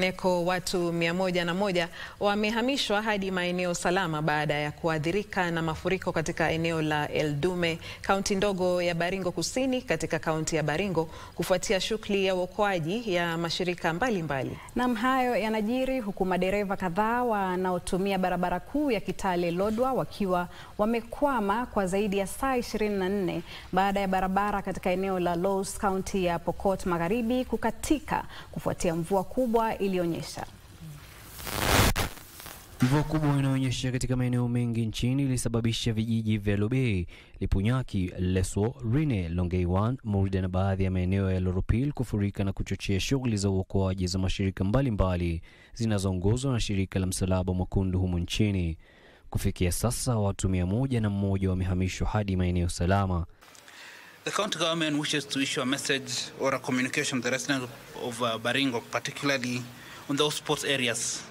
Kwingineko, watu mia moja na moja wamehamishwa hadi maeneo salama baada ya kuathirika na mafuriko katika eneo la Eldume, kaunti ndogo ya Baringo Kusini katika kaunti ya Baringo, kufuatia shughuli ya uokoaji ya mashirika mbalimbali. Naam, hayo yanajiri huku madereva kadhaa wanaotumia barabara kuu ya Kitale lodwa wakiwa wamekwama kwa zaidi ya saa 24 baada ya barabara katika eneo la Lous, kaunti ya Pokot Magharibi kukatika kufuatia mvua kubwa ili ilionyesha. Mvua kubwa inaonyesha katika maeneo mengi nchini ilisababisha vijiji vya lobei Lipunyaki, Leswo, rine Longeiwan, Murda na baadhi ya maeneo ya Loropil kufurika na kuchochea shughuli za uokoaji za mashirika mbalimbali zinazoongozwa na shirika la Msalaba Mwekundu humu nchini. Kufikia sasa watu mia moja na mmoja wamehamishwa hadi maeneo salama. The county government wishes to issue a message or a communication to the residents of uh, Baringo, particularly on those sports areas.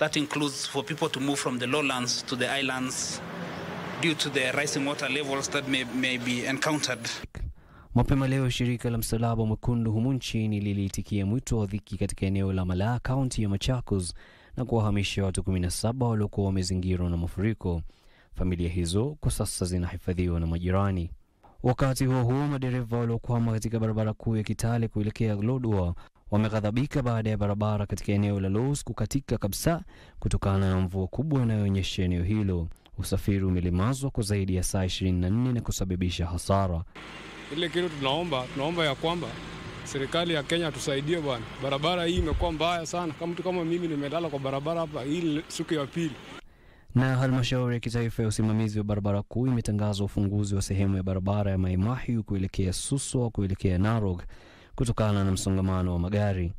That includes for people to move from the lowlands to the islands due to the rising water levels that may, may be encountered. Mapema leo shirika la Msalaba Mwekundu humu nchini liliitikia mwito wa dhiki katika eneo la Malaa, kaunti ya Machakos, na kuwahamisha watu 17 waliokuwa wamezingirwa na mafuriko. Familia hizo kwa sasa zinahifadhiwa na majirani. Wakati huo huo, madereva waliokwama katika barabara kuu ya Kitale kuelekea Lodwar wameghadhabika baada ya barabara katika eneo la los kukatika kabisa kutokana na mvua kubwa inayoonyesha eneo hilo. Usafiri umelemazwa kwa zaidi ya saa 24 na kusababisha hasara. Ile kitu tunaomba tunaomba ya kwamba serikali ya Kenya tusaidie bwana, barabara hii imekuwa mbaya sana. Kama mtu kama mimi nimelala kwa barabara hapa hii siku ya pili. Na halmashauri ya kitaifa ya usimamizi wa barabara kuu imetangaza ufunguzi wa sehemu ya barabara ya Mai kuelekea Suswa kuelekea narog kutokana na msongamano wa magari.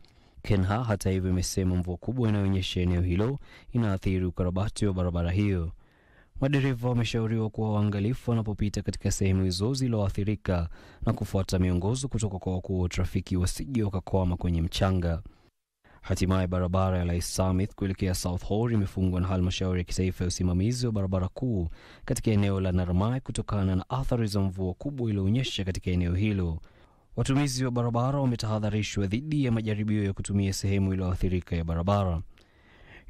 KENHA hata hivyo imesema mvua kubwa inayoonyesha eneo hilo inaathiri ukarabati wa barabara hiyo. Madereva wameshauriwa kuwa waangalifu wanapopita katika sehemu hizo zilizoathirika na kufuata miongozo kutoka kwa wakuu wa trafiki wasije wakakwama kwenye mchanga. Hatimaye barabara ya Lais Samith kuelekea South Horr imefungwa na halmashauri ya kitaifa ya usimamizi wa barabara kuu katika eneo la Narmai kutokana na athari za mvua kubwa iliyoonyesha katika eneo hilo. Watumizi wa barabara wametahadharishwa dhidi ya majaribio ya kutumia sehemu iliyoathirika ya barabara.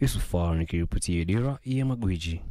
Yusuf Far nikiripotia Dira ya Magwiji.